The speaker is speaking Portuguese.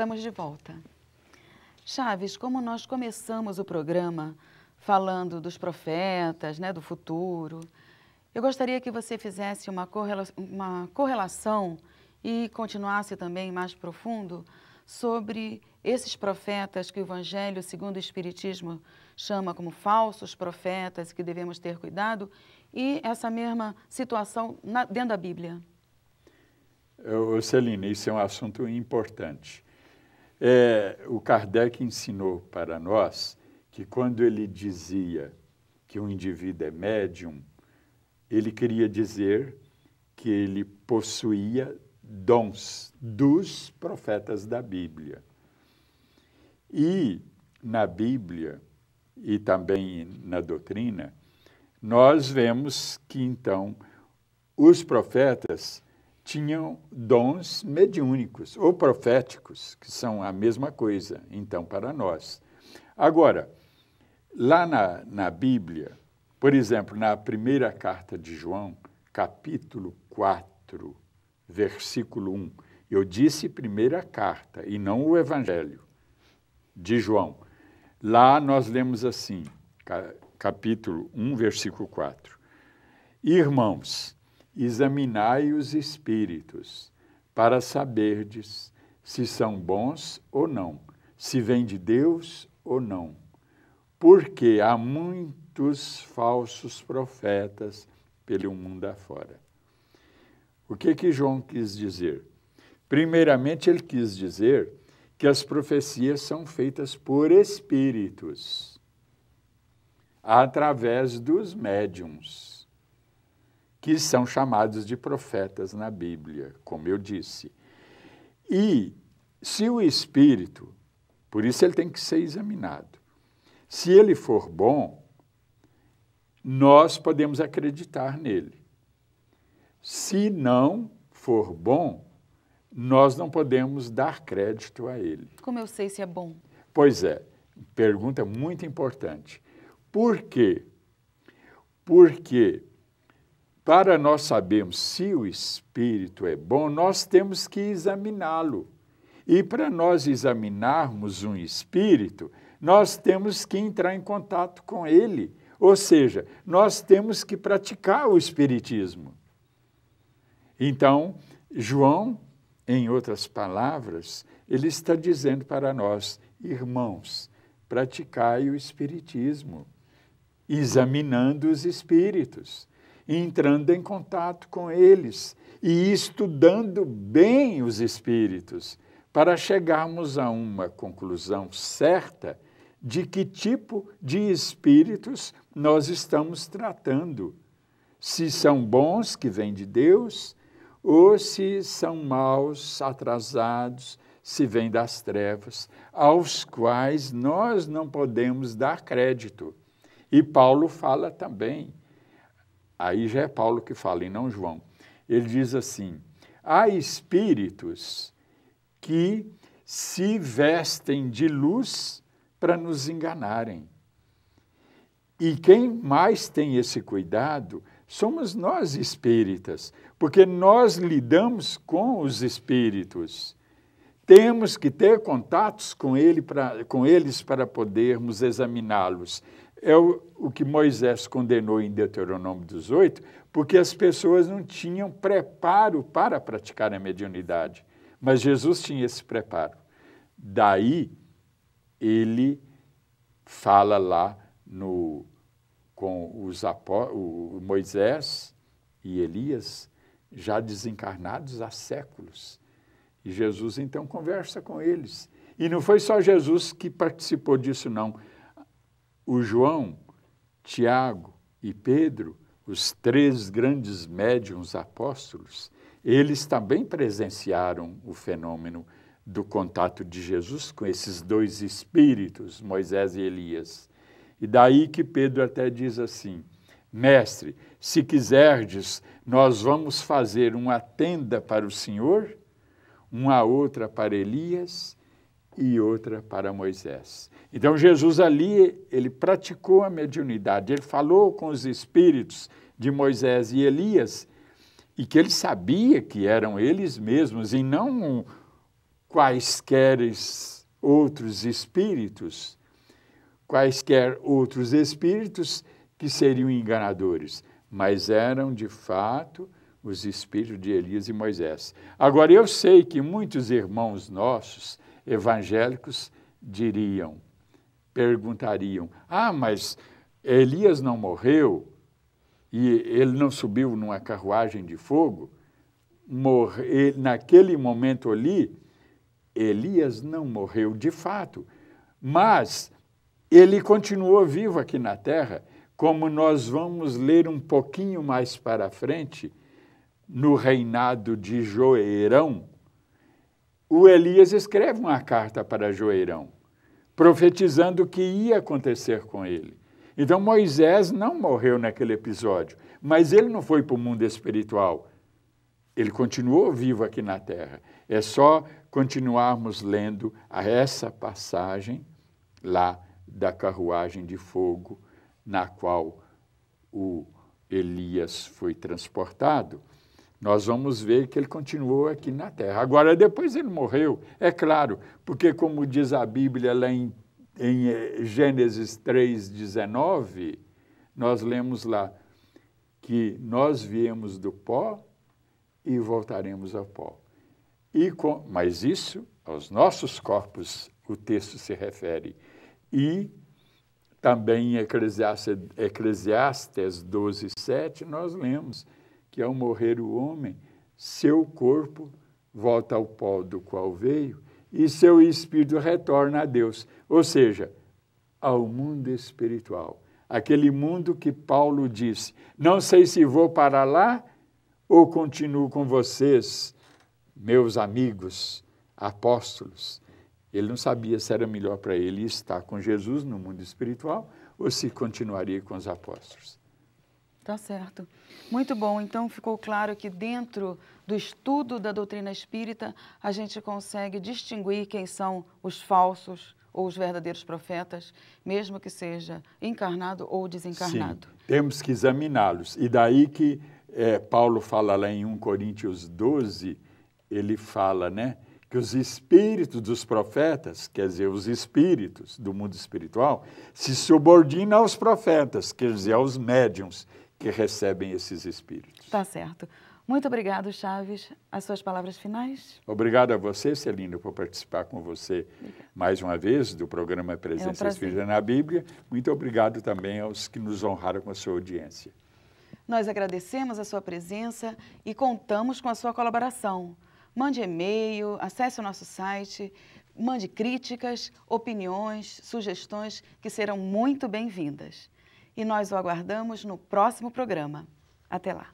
Estamos de volta. Chaves, como nós começamos o programa falando dos profetas, né, do futuro, eu gostaria que você fizesse uma, correla uma correlação e continuasse também mais profundo sobre esses profetas que o Evangelho, segundo o Espiritismo, chama como falsos profetas, que devemos ter cuidado, e essa mesma situação na, dentro da Bíblia. Eu, isso é um assunto importante. É, o Kardec ensinou para nós que quando ele dizia que um indivíduo é médium, ele queria dizer que ele possuía dons dos profetas da Bíblia. E na Bíblia e também na doutrina, nós vemos que então os profetas tinham dons mediúnicos ou proféticos, que são a mesma coisa, então, para nós. Agora, lá na, na Bíblia, por exemplo, na primeira carta de João, capítulo 4, versículo 1, eu disse primeira carta e não o Evangelho de João. Lá nós lemos assim, capítulo 1, versículo 4. Irmãos, examinai os espíritos, para saberdes se são bons ou não, se vêm de Deus ou não. Porque há muitos falsos profetas pelo mundo afora. O que que João quis dizer? Primeiramente, ele quis dizer que as profecias são feitas por espíritos, através dos médiums que são chamados de profetas na Bíblia, como eu disse. E se o espírito, por isso ele tem que ser examinado, se ele for bom, nós podemos acreditar nele. Se não for bom, nós não podemos dar crédito a ele. Como eu sei se é bom? Pois é, pergunta muito importante. Por quê? Porque para nós sabermos se o espírito é bom, nós temos que examiná-lo. E para nós examinarmos um espírito, nós temos que entrar em contato com ele. Ou seja, nós temos que praticar o espiritismo. Então, João, em outras palavras, ele está dizendo para nós, irmãos, praticai o espiritismo, examinando os espíritos entrando em contato com eles e estudando bem os espíritos para chegarmos a uma conclusão certa de que tipo de espíritos nós estamos tratando. Se são bons, que vêm de Deus, ou se são maus, atrasados, se vêm das trevas, aos quais nós não podemos dar crédito. E Paulo fala também Aí já é Paulo que fala, e não João. Ele diz assim: há espíritos que se vestem de luz para nos enganarem. E quem mais tem esse cuidado somos nós espíritas, porque nós lidamos com os espíritos. Temos que ter contatos com, ele pra, com eles para podermos examiná-los é o, o que Moisés condenou em Deuteronômio 18, porque as pessoas não tinham preparo para praticar a mediunidade. Mas Jesus tinha esse preparo. Daí ele fala lá no, com os apó, o Moisés e Elias, já desencarnados há séculos. E Jesus então conversa com eles. E não foi só Jesus que participou disso, não o João, Tiago e Pedro, os três grandes médiums apóstolos, eles também presenciaram o fenômeno do contato de Jesus com esses dois espíritos, Moisés e Elias. E daí que Pedro até diz assim: Mestre, se quiserdes, nós vamos fazer uma tenda para o Senhor, uma outra para Elias e outra para Moisés. Então Jesus ali, ele praticou a mediunidade, ele falou com os espíritos de Moisés e Elias, e que ele sabia que eram eles mesmos e não quaisquer outros espíritos, quaisquer outros espíritos que seriam enganadores, mas eram de fato os espíritos de Elias e Moisés. Agora eu sei que muitos irmãos nossos evangélicos diriam, perguntariam: ah, mas Elias não morreu e ele não subiu numa carruagem de fogo? Morre, naquele momento ali, Elias não morreu de fato, mas ele continuou vivo aqui na terra, como nós vamos ler um pouquinho mais para frente, no reinado de Joeirão, o Elias escreve uma carta para Joeirão, profetizando o que ia acontecer com ele. Então Moisés não morreu naquele episódio, mas ele não foi para o mundo espiritual. Ele continuou vivo aqui na terra. É só continuarmos lendo essa passagem lá da carruagem de fogo na qual o Elias foi transportado nós vamos ver que ele continuou aqui na terra. Agora, depois ele morreu, é claro, porque, como diz a Bíblia lá em, em eh, Gênesis 3,19, nós lemos lá que nós viemos do pó e voltaremos ao pó. E com, mas isso aos nossos corpos o texto se refere. E também em Eclesiastes, Eclesiastes 12, 7, nós lemos que ao morrer o homem, seu corpo volta ao pó do qual veio e seu espírito retorna a Deus, ou seja, ao mundo espiritual. Aquele mundo que Paulo disse: Não sei se vou para lá ou continuo com vocês, meus amigos, apóstolos. Ele não sabia se era melhor para ele estar com Jesus no mundo espiritual ou se continuaria com os apóstolos. Tá certo. Muito bom. Então ficou claro que dentro do estudo da doutrina espírita, a gente consegue distinguir quem são os falsos ou os verdadeiros profetas, mesmo que seja encarnado ou desencarnado. Sim, temos que examiná-los. E daí que é, Paulo fala lá em 1 Coríntios 12, ele fala, né? que os espíritos dos profetas, quer dizer, os espíritos do mundo espiritual, se subordinam aos profetas, quer dizer, aos médiums que recebem esses espíritos. Tá certo. Muito obrigado, Chaves. As suas palavras finais? Obrigado a você, Celina, por participar com você Obrigada. mais uma vez do programa Presença é um Espírita na Bíblia. Muito obrigado também aos que nos honraram com a sua audiência. Nós agradecemos a sua presença e contamos com a sua colaboração. Mande e-mail, acesse o nosso site, mande críticas, opiniões, sugestões que serão muito bem-vindas e nós o aguardamos no próximo programa. Até lá!